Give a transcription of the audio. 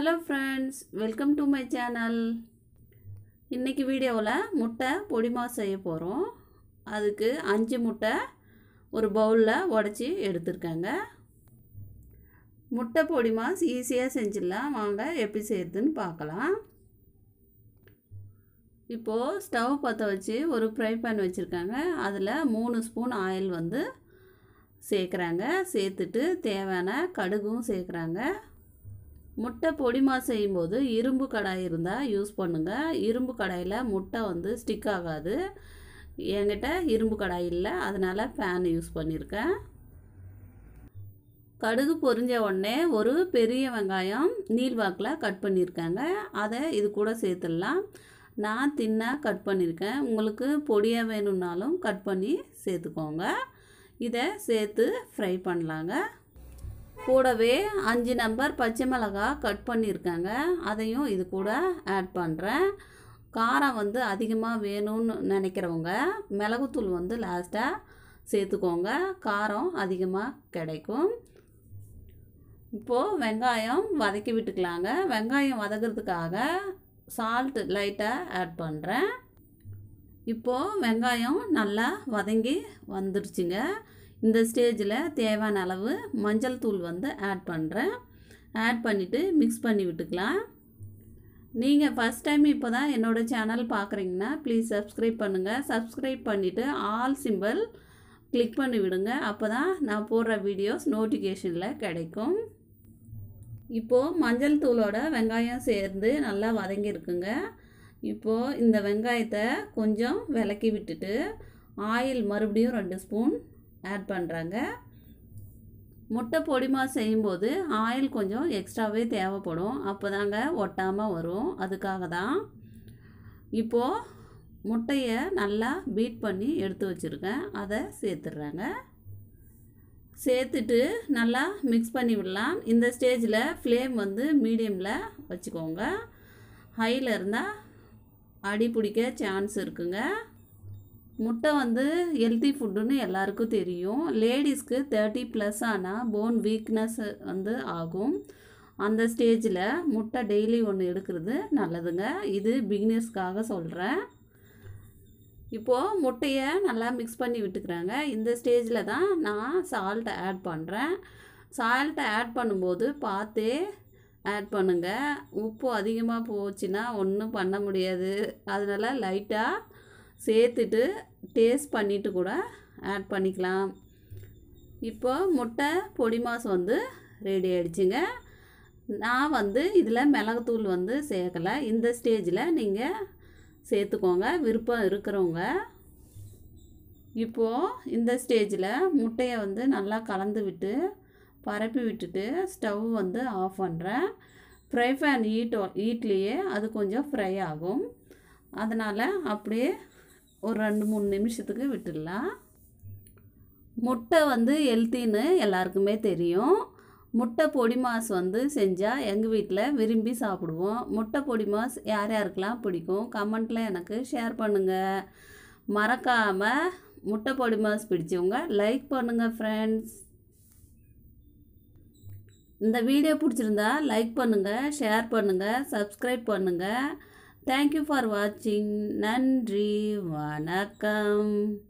Hello friends welcome to my channel இன்னைக்கு வீடியோவில் முட்டை பொடிமா செய்ய போகிறோம் அதுக்கு அஞ்சு முட்டை ஒரு பவுலில் உடச்சி எடுத்திருக்காங்க முட்டை பொடிமாஸ் ஈஸியாக செஞ்சிடலாம் வாங்க எப்படி செய்யறதுன்னு பார்க்கலாம் இப்போது ஸ்டவ் பற்ற வச்சு ஒரு ஃப்ரை பேன் வச்சுருக்காங்க அதில் மூணு ஸ்பூன் ஆயில் வந்து சேர்க்குறாங்க சேர்த்துட்டு தேவையான கடுகும் சேர்க்குறாங்க முட்டை பொடிமா செய்யும்போது இரும்பு கடாய் இருந்தால் யூஸ் பண்ணுங்கள் இரும்பு கடாயில் முட்டை வந்து ஸ்டிக் ஆகாது என்கிட்ட இரும்பு கடாய் இல்லை அதனால் ஃபேன் யூஸ் பண்ணியிருக்கேன் கடுகு பொரிஞ்ச உடனே ஒரு பெரிய வெங்காயம் நீள்வாக்கில் கட் பண்ணியிருக்காங்க அதை இது கூட சேர்த்துடலாம் நான் தின்னாக கட் பண்ணியிருக்கேன் உங்களுக்கு பொடியாக வேணும்னாலும் கட் பண்ணி சேர்த்துக்கோங்க இதை சேர்த்து ஃப்ரை பண்ணலாங்க கூடவே அஞ்சு நம்பர் பச்சை மிளகா கட் பண்ணியிருக்காங்க அதையும் இது கூட ஆட் பண்ணுறேன் காரம் வந்து அதிகமாக வேணும்னு நினைக்கிறவங்க மிளகுத்தூள் வந்து லாஸ்ட்டாக சேர்த்துக்கோங்க காரம் அதிகமாக கிடைக்கும் இப்போது வெங்காயம் வதக்கி விட்டுக்கலாங்க வெங்காயம் வதக்கிறதுக்காக சால்ட் லைட்டாக ஆட் பண்ணுறேன் இப்போது வெங்காயம் நல்லா வதங்கி வந்துடுச்சுங்க இந்த ஸ்டேஜில் தேவையான அளவு மஞ்சள் தூள் வந்து ஆட் பண்ணுறேன் ஆட் பண்ணிவிட்டு மிக்ஸ் பண்ணி விட்டுக்கலாம் நீங்கள் ஃபஸ்ட் டைம் இப்போ தான் என்னோடய சேனல் பார்க்குறீங்கன்னா ப்ளீஸ் சப்ஸ்கிரைப் பண்ணுங்கள் சப்ஸ்கிரைப் பண்ணிவிட்டு ஆல் சிம்பிள் கிளிக் பண்ணி விடுங்க அப்போ தான் நான் போடுற வீடியோஸ் நோட்டிஃபிகேஷனில் கிடைக்கும் இப்போது மஞ்சள் தூளோட வெங்காயம் சேர்ந்து நல்லா வதங்கியிருக்குங்க இப்போது இந்த வெங்காயத்தை கொஞ்சம் விளக்கி விட்டுட்டு ஆயில் மறுபடியும் ரெண்டு ஸ்பூன் ஆட் பண்ணுறாங்க முட்டை பொடிமா செய்யும்போது ஆயில் கொஞ்சம் எக்ஸ்ட்ராவே தேவைப்படும் அப்போ தாங்க ஒட்டாமல் வரும் அதுக்காக தான் இப்போது முட்டையை நல்லா பீட் பண்ணி எடுத்து வச்சுருக்கேன் அதை சேர்த்துட்றாங்க சேர்த்துட்டு நல்லா மிக்ஸ் பண்ணி விடலாம் இந்த ஸ்டேஜில் ஃப்ளேம் வந்து மீடியமில் வச்சுக்கோங்க ஹையில் இருந்தால் அடி பிடிக்க சான்ஸ் இருக்குங்க முட்டை வந்து ஹெல்த்தி ஃபுட்டுன்னு எல்லாருக்கும் தெரியும் லேடிஸ்க்கு தேர்ட்டி ப்ளஸ் ஆனால் போன் வீக்னஸ் வந்து ஆகும் அந்த ஸ்டேஜில் முட்டை டெய்லி ஒன்று எடுக்கிறது நல்லதுங்க இது பிகினர்ஸ்க்காக சொல்கிறேன் இப்போது முட்டையை நல்லா மிக்ஸ் பண்ணி விட்டுக்கிறாங்க இந்த ஸ்டேஜில் தான் நான் சால்ட்டை ஆட் பண்ணுறேன் சால்ட்டை ஆட் பண்ணும்போது பார்த்தே ஆட் பண்ணுங்கள் உப்பு அதிகமாக போச்சுன்னா ஒன்றும் பண்ண முடியாது அதனால் லைட்டாக சேர்த்துட்டு டேஸ்ட் பண்ணிவிட்டு கூட ஆட் பண்ணிக்கலாம் இப்போ முட்டை பொடி மாஸ் வந்து ரெடி ஆகிடுச்சிங்க நான் வந்து இதில் மிளகுத்தூள் வந்து சேர்க்கலை இந்த ஸ்டேஜில் நீங்கள் சேர்த்துக்கோங்க விருப்பம் இருக்கிறவங்க இப்போது இந்த ஸ்டேஜில் முட்டையை வந்து நல்லா கலந்து விட்டு பரப்பி விட்டுட்டு ஸ்டவ் வந்து ஆஃப் பண்ணுறேன் ஃப்ரை ஃபேன் ஹீட்டோ ஹீட்லேயே அது கொஞ்சம் ஃப்ரை ஆகும் அதனால் அப்படியே ஒரு ரெண்டு மூணு நிமிஷத்துக்கு விட்டுடலாம் முட்டை வந்து ஹெல்த்தின்னு எல்லாருக்குமே தெரியும் முட்டை பொடி மாஸ் வந்து செஞ்சால் எங்கள் வீட்டில் விரும்பி சாப்பிடுவோம் முட்டை பொடி மாஸ் யார் யாருக்கெல்லாம் பிடிக்கும் கமெண்ட்டில் எனக்கு ஷேர் பண்ணுங்கள் மறக்காமல் முட்டை பொடி மாஸ் பிடிச்சவங்க லைக் பண்ணுங்கள் ஃப்ரெண்ட்ஸ் இந்த வீடியோ பிடிச்சிருந்தா லைக் பண்ணுங்கள் ஷேர் பண்ணுங்கள் சப்ஸ்கிரைப் பண்ணுங்கள் Thank you for watching. Nandri Vanakam.